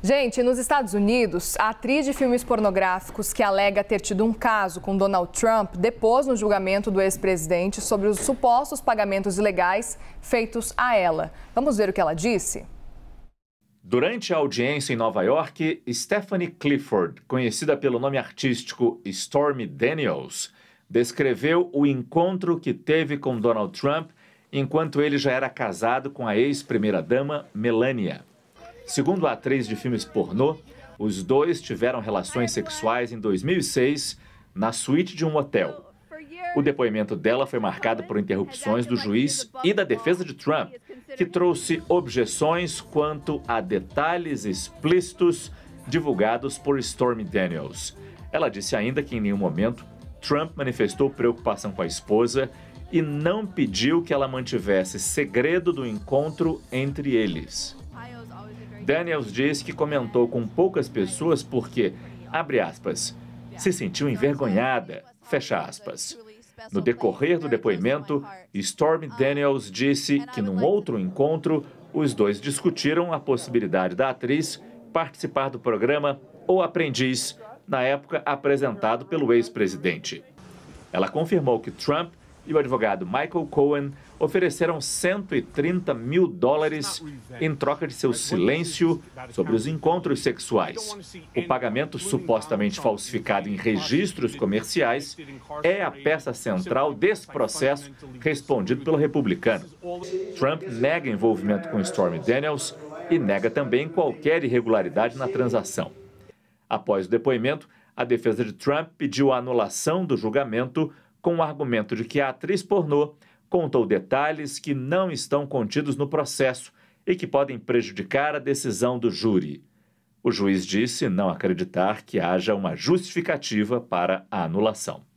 Gente, nos Estados Unidos, a atriz de filmes pornográficos que alega ter tido um caso com Donald Trump depôs no julgamento do ex-presidente sobre os supostos pagamentos ilegais feitos a ela. Vamos ver o que ela disse? Durante a audiência em Nova York, Stephanie Clifford, conhecida pelo nome artístico Stormy Daniels, descreveu o encontro que teve com Donald Trump enquanto ele já era casado com a ex-primeira-dama Melania. Segundo a atriz de filmes pornô, os dois tiveram relações sexuais em 2006 na suíte de um hotel. O depoimento dela foi marcado por interrupções do juiz e da defesa de Trump, que trouxe objeções quanto a detalhes explícitos divulgados por Stormy Daniels. Ela disse ainda que em nenhum momento Trump manifestou preocupação com a esposa e não pediu que ela mantivesse segredo do encontro entre eles. Daniels diz que comentou com poucas pessoas porque, abre aspas, se sentiu envergonhada, fecha aspas. No decorrer do depoimento, Stormy Daniels disse que num outro encontro, os dois discutiram a possibilidade da atriz participar do programa O Aprendiz, na época apresentado pelo ex-presidente. Ela confirmou que Trump e o advogado Michael Cohen ofereceram 130 mil dólares em troca de seu silêncio sobre os encontros sexuais. O pagamento, supostamente falsificado em registros comerciais, é a peça central desse processo respondido pelo republicano. Trump nega envolvimento com Stormy Daniels e nega também qualquer irregularidade na transação. Após o depoimento, a defesa de Trump pediu a anulação do julgamento com o argumento de que a atriz pornô contou detalhes que não estão contidos no processo e que podem prejudicar a decisão do júri. O juiz disse não acreditar que haja uma justificativa para a anulação.